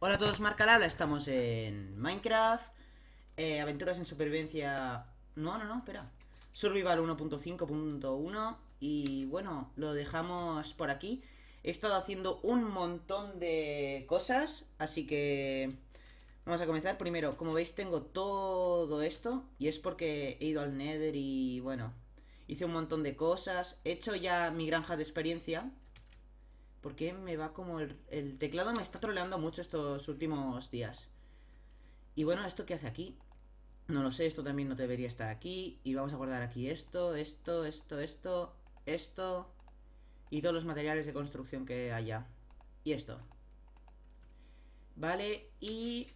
Hola a todos, Marca estamos en Minecraft eh, Aventuras en supervivencia... No, no, no, espera Survival 1.5.1 Y bueno, lo dejamos por aquí He estado haciendo un montón de cosas Así que... Vamos a comenzar primero, como veis tengo todo esto Y es porque he ido al Nether y bueno Hice un montón de cosas He hecho ya mi granja de experiencia porque me va como el, el teclado me está troleando mucho estos últimos días. Y bueno, ¿esto qué hace aquí? No lo sé, esto también no debería estar aquí. Y vamos a guardar aquí esto, esto, esto, esto, esto. Y todos los materiales de construcción que haya. Y esto. Vale, y...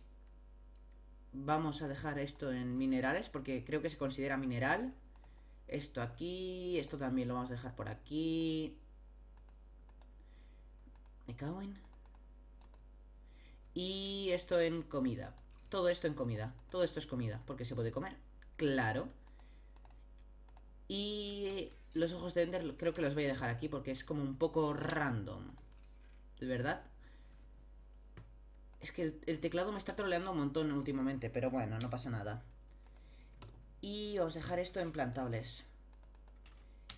Vamos a dejar esto en minerales, porque creo que se considera mineral. Esto aquí, esto también lo vamos a dejar por aquí. Me cago en... Y esto en comida. Todo esto en comida. Todo esto es comida, porque se puede comer. Claro. Y los ojos de Ender creo que los voy a dejar aquí porque es como un poco random. ¿De verdad? Es que el, teclado me está troleando un montón últimamente, pero bueno, no pasa nada. Y os dejar esto en plantables.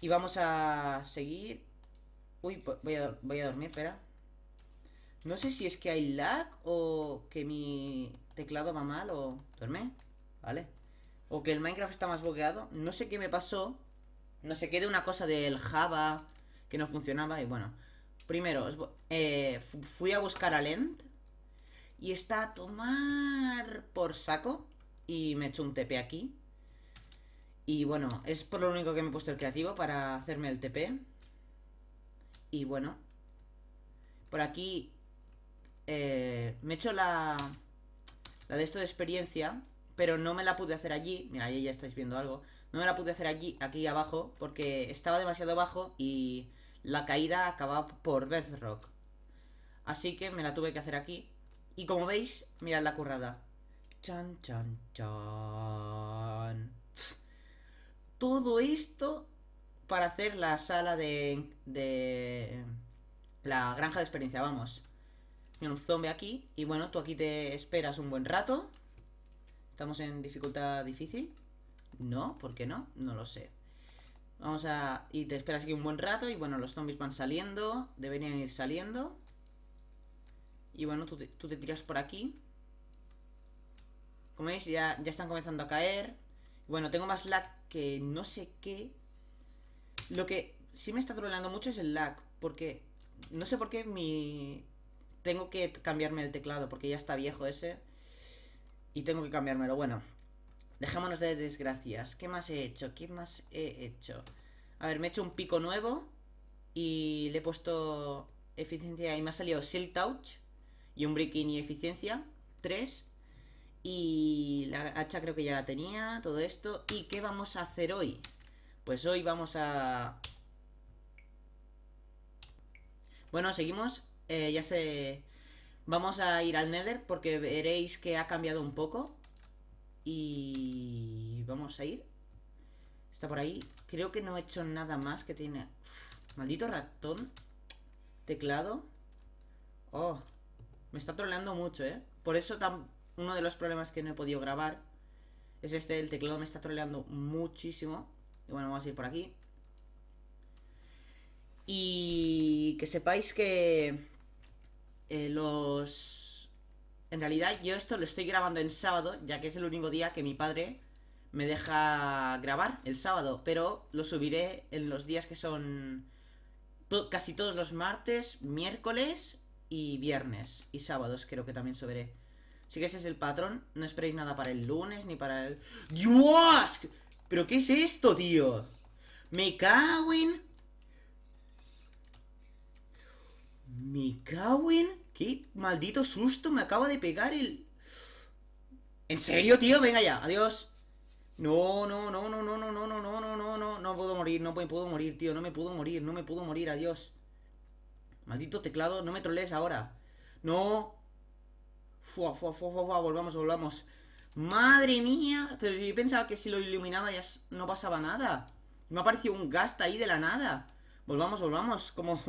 Y vamos a seguir... Uy, pues voy a dormir, espera. No sé si es que hay lag o que mi teclado va mal o... ¿Duerme? ¿Vale? O que el Minecraft está más bloqueado. No sé qué me pasó. No sé qué de una cosa del Java que no funcionaba y bueno. Primero, eh, fui a buscar a Lent y está a tomar por saco y me echó un TP aquí. Y bueno, es por lo único que me he puesto el creativo para hacerme el TP. Y bueno, por aquí eh, me he hecho la, la de esto de experiencia, pero no me la pude hacer allí. Mira, ahí ya estáis viendo algo. No me la pude hacer allí, aquí abajo, porque estaba demasiado bajo y la caída acababa por bedrock. Así que me la tuve que hacer aquí. Y como veis, mirad la currada. Chan, chan, chan. Todo esto para hacer la sala de... de... La granja de experiencia, vamos un zombie aquí. Y bueno, tú aquí te esperas un buen rato. Estamos en dificultad difícil. No, ¿por qué no? No lo sé. Vamos a... Y te esperas aquí un buen rato y bueno, los zombies van saliendo. Deberían ir saliendo. Y bueno, tú te, tiras por aquí. Como veis, ya, ya están comenzando a caer. Bueno, tengo más lag que no sé qué. Lo que sí me está troleando mucho es el lag. Porque no sé por qué mi, tengo que cambiarme el teclado porque ya está viejo ese. Y tengo que cambiármelo. Bueno, dejémonos de desgracias. ¿Qué más he hecho? ¿Qué más he hecho? A ver, me he hecho un pico nuevo y le he puesto eficiencia y me ha salido shield Touch y un Breaking y eficiencia. 3. Y la hacha creo que ya la tenía, todo esto. ¿Y qué vamos a hacer hoy? Pues hoy vamos a... Bueno, seguimos eh, ya sé, vamos a ir al Nether porque veréis que ha cambiado un poco. Y vamos a ir. Está por ahí. Creo que no he hecho nada más que tiene... maldito ratón. Teclado. Oh. Me está troleando mucho, ¿eh? Por eso tan... uno de los problemas que no he podido grabar es este. El teclado me está troleando muchísimo. Y bueno, vamos a ir por aquí. Y que sepáis que eh, los... En realidad yo esto lo estoy grabando en sábado, ya que es el único día que mi padre me deja grabar, el sábado, pero lo subiré en los días que son casi todos los martes, miércoles y viernes, y sábados creo que también subiré. Así que ese es el patrón, no esperéis nada para el lunes ni para el... ¡Dios! ¿Pero qué es esto, tío? Me cago en... Me cago en... ¡Qué maldito susto me acaba de pegar el... ¿En serio, tío? Venga ya, adiós. No, no, no, no, no, no, no, no, no, no, no, no, no puedo morir, no puedo morir, tío, no me puedo morir, no me puedo morir, adiós. Maldito teclado, no me trolees ahora. No. Fua, fua, fua, fua, volvamos, volvamos. Madre mía, pero yo pensaba que si lo iluminaba ya no pasaba nada. Me ha parecido un gasta ahí de la nada. Volvamos, volvamos, como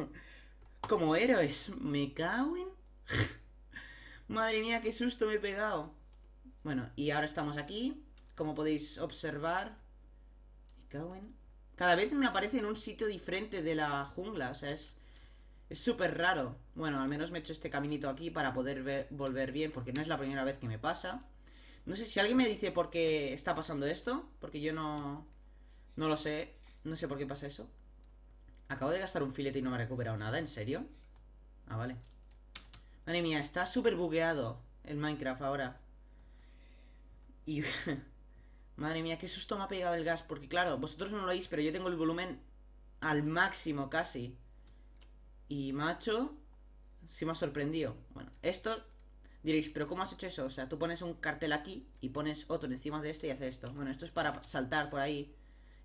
como héroes. Me cago Madre mía, qué susto me he pegado. Bueno, y ahora estamos aquí. Como podéis observar... Me Cada vez me aparece en un sitio diferente de la jungla. O sea, es... Es súper raro. Bueno, al menos me he hecho este caminito aquí para poder volver bien, porque no es la primera vez que me pasa. No sé si alguien me dice por qué está pasando esto, porque yo no... No lo sé. No sé por qué pasa eso. Acabo de gastar un filete y no me ha recuperado nada, ¿en serio? Ah, vale Madre mía, está súper bugueado el Minecraft ahora Y... Madre mía, qué susto me ha pegado el gas Porque claro, vosotros no lo oís, pero yo tengo el volumen al máximo casi Y macho, sí me ha sorprendido Bueno, esto Diréis, pero ¿cómo has hecho eso? O sea, tú pones un cartel aquí y pones otro encima de este y haces esto. Bueno, esto es para saltar por ahí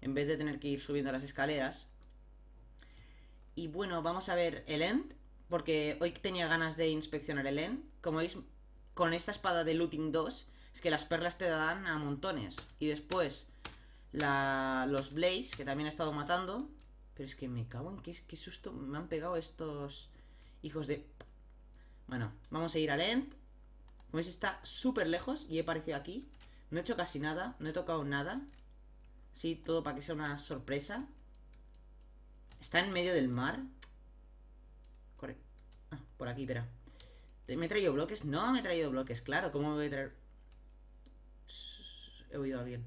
en vez de tener que ir subiendo las escaleras. Y bueno, vamos a ver el End, porque hoy tenía ganas de inspeccionar el End. Como veis, con esta espada de Looting 2, es que las perlas te dan a montones. Y después, los Blaze, que también he estado matando. Pero es que me cago en qué, susto me han pegado estos hijos de... Bueno, vamos a ir al End. Como veis, está súper lejos y he aparecido aquí. No he hecho casi nada, no he tocado nada. Sí, todo para que sea una sorpresa. Está en medio del mar. Correcto. Ah, por aquí, espera. ¿Me he traído bloques? No, me he traído bloques, claro. ¿Cómo me voy a traer...? He oído a alguien.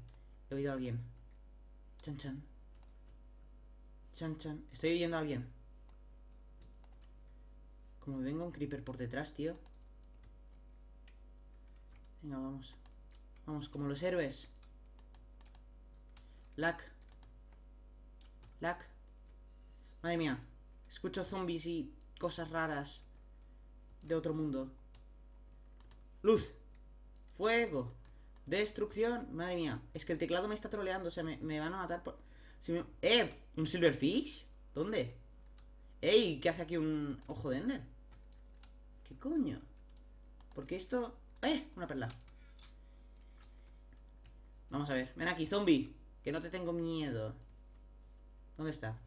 He oído a alguien. Chan, chan. Chan, chan. Estoy oyendo a alguien. Como venga un creeper por detrás, tío. Venga, vamos. Vamos, como los héroes. Lack. Lack. Madre mía. Escucho zombies y cosas raras de otro mundo. Luz. Fuego. Destrucción. Madre mía. Es que el teclado me está troleando. O sea, me, van a matar por... ¡Eh! ¿Un silverfish? ¿Dónde? ¡Ey! ¿Qué hace aquí un ojo de ender? ¿Qué coño? Porque esto... ¡Eh! Una perla. Vamos a ver. Ven aquí, zombie. Que no te tengo miedo. ¿Dónde está?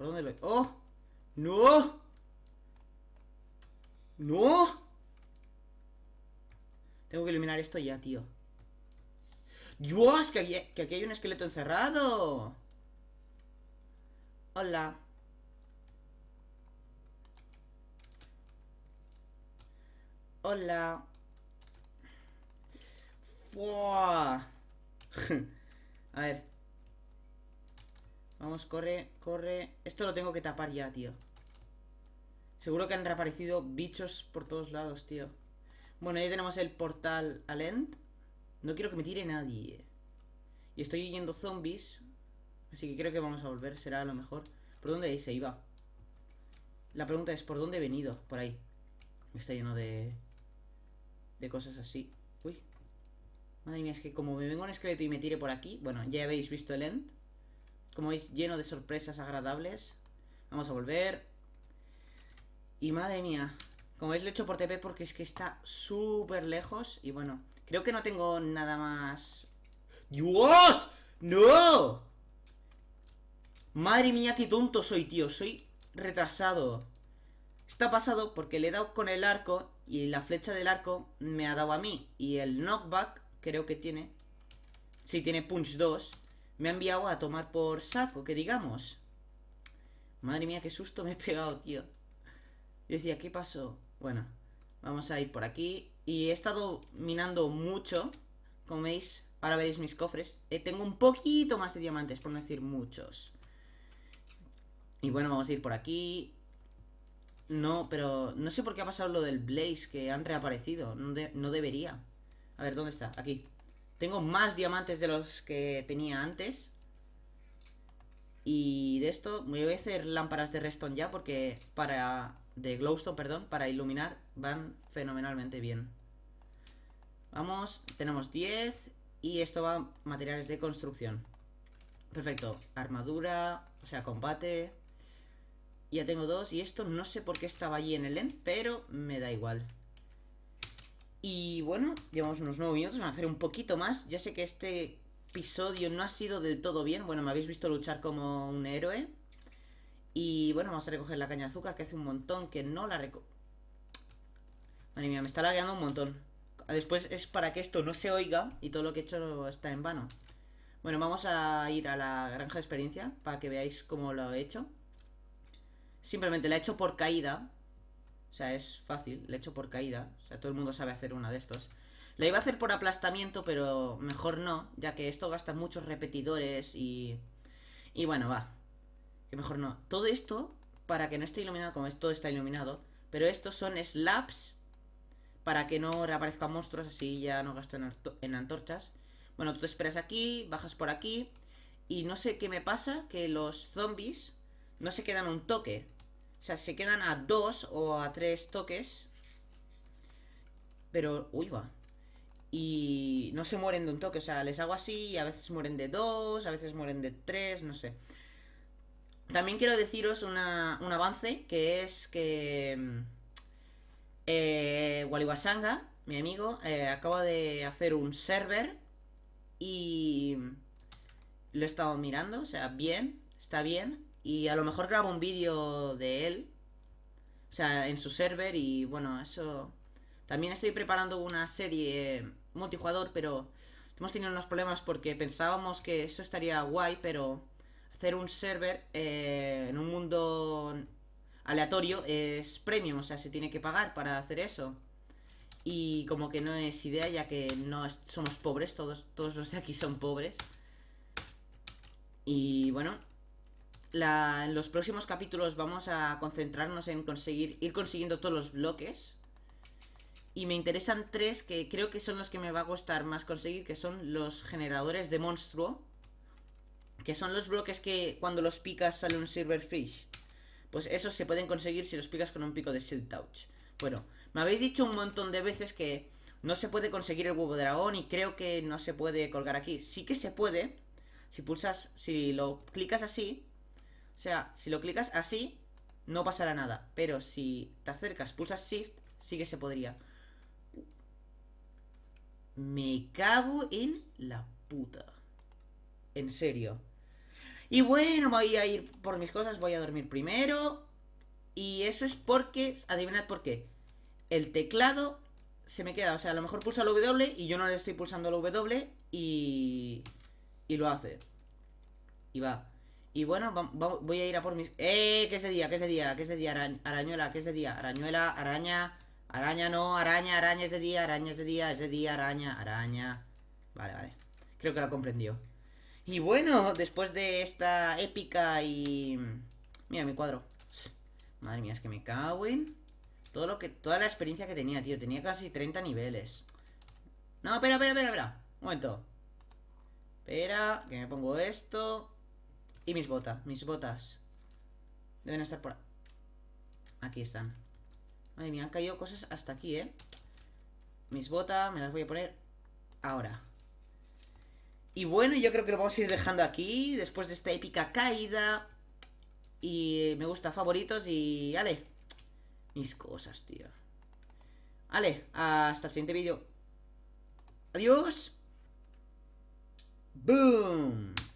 ¿Por dónde lo...? ¡Oh! ¡No! ¡No! Tengo que eliminar esto ya, tío. ¡Dios! Que aquí, hay un esqueleto encerrado. Hola. Hola. ¡Fua! A ver. Vamos, corre, corre. Esto lo tengo que tapar ya, tío. Seguro que han reaparecido bichos por todos lados, tío. Bueno, ya tenemos el portal al end. No quiero que me tire nadie. Y estoy yendo zombies. Así que creo que vamos a volver, será lo mejor. ¿Por dónde se iba? La pregunta es, ¿por dónde he venido? Por ahí. Está lleno de... De cosas así. Uy. Madre mía, es que como me vengo en esqueleto y me tire por aquí... Bueno, ya habéis visto el end. Como veis, lleno de sorpresas agradables. Vamos a volver. Y madre mía. Como veis, lo he hecho por TP porque es que está súper lejos. Y bueno, creo que no tengo nada más... ¡Dios! ¡No! Madre mía, qué tonto soy, tío. Soy retrasado. Está pasado porque le he dado con el arco y la flecha del arco me ha dado a mí. Y el knockback creo que tiene... Sí, tiene punch 2 me ha enviado a tomar por saco, que digamos. Madre mía, qué susto me he pegado, tío. Yo decía, ¿qué pasó? Bueno, vamos a ir por aquí. Y he estado minando mucho. Como veis, ahora veréis mis cofres. Eh, tengo un poquito más de diamantes, por no decir muchos. Y bueno, vamos a ir por aquí. No, pero no sé por qué ha pasado lo del Blaze, que han reaparecido. No, no debería. A ver, ¿dónde está? Aquí. Tengo más diamantes de los que tenía antes. Y de esto voy a hacer lámparas de redstone ya porque para... De glowstone, perdón, para iluminar van fenomenalmente bien. Vamos, tenemos 10 y esto va materiales de construcción. Perfecto, armadura, o sea, combate. Ya tengo dos y esto no sé por qué estaba allí en el end, pero me da igual. Y bueno, llevamos unos 9 minutos, Vamos a hacer un poquito más. Ya sé que este episodio no ha sido del todo bien. Bueno, me habéis visto luchar como un héroe. Y bueno, vamos a recoger la caña de azúcar, que hace un montón que no la reco... Madre mía, me está lagueando un montón. Después es para que esto no se oiga y todo lo que he hecho está en vano. Bueno, vamos a ir a la granja de experiencia para que veáis cómo lo he hecho. Simplemente la he hecho por caída, o sea, es fácil. Le hecho por caída. O sea, todo el mundo sabe hacer una de estos. La iba a hacer por aplastamiento, pero mejor no, ya que esto gasta muchos repetidores y... Y bueno, va. Que mejor no. Todo esto, para que no esté iluminado, como esto está iluminado, pero estos son slabs, para que no reaparezcan monstruos, así ya no gasto en, en antorchas. Bueno, tú te esperas aquí, bajas por aquí, y no sé qué me pasa, que los zombies no se quedan un toque. O sea, se quedan a dos o a tres toques. Pero, uy, va. Y no se mueren de un toque. O sea, les hago así y a veces mueren de dos, a veces mueren de tres, no sé. También quiero deciros un avance, que es que... Mm, eh, Waliwasanga, mi amigo, eh, acaba de hacer un server y lo he estado mirando, o sea, bien, está bien, y a lo mejor grabo un vídeo de él. O sea, en su server y bueno, eso... También estoy preparando una serie multijugador, pero hemos tenido unos problemas porque pensábamos que eso estaría guay, pero hacer un server eh, en un mundo aleatorio es premium, o sea, se tiene que pagar para hacer eso. Y como que no es idea, ya que no somos pobres, todos, todos los de aquí son pobres. Y bueno, en los próximos capítulos vamos a concentrarnos en conseguir ir consiguiendo todos los bloques. Y me interesan tres que creo que son los que me va a costar más conseguir, que son los generadores de monstruo. Que son los bloques que cuando los picas sale un silverfish. Pues esos se pueden conseguir si los picas con un pico de shield touch. Bueno, me habéis dicho un montón de veces que no se puede conseguir el huevo dragón y creo que no se puede colgar aquí. Sí que se puede. Si pulsas, si lo clicas así, o sea, si lo clicas así, no pasará nada. Pero si te acercas, pulsas Shift, sí que se podría. Me cago en la puta. En serio. Y bueno, voy a ir por mis cosas, voy a dormir primero. Y eso es porque, adivinad por qué. El teclado se me queda, o sea, a lo mejor pulsa la W y yo no le estoy pulsando la W y... Y lo hace. Y va. Y bueno, voy a ir a por mis... ¡Eh! ¿Qué es el día? ¿Qué es el día? ¿Qué es el día? arañuela, ¿qué es el día? Arañuela, araña... Araña no, araña, araña ese día, araña de día, ese día, araña, araña. Vale, vale. Creo que lo comprendió. Y bueno, después de esta épica y... Mira mi cuadro. Madre mía, es que me cago en... Todo lo que, toda la experiencia que tenía, tío. Tenía casi 30 niveles. No, espera, espera, espera, espera. Un momento. Espera, que me pongo esto. Y mis botas, mis botas. Deben estar por... Aquí están. Ay, me han caído cosas hasta aquí, ¿eh? Mis botas, me las voy a poner ahora. Y bueno, yo creo que lo vamos a ir dejando aquí, después de esta épica caída. Y me gusta favoritos y... Ale, mis cosas, tío. Ale, hasta el siguiente vídeo. Adiós. Boom.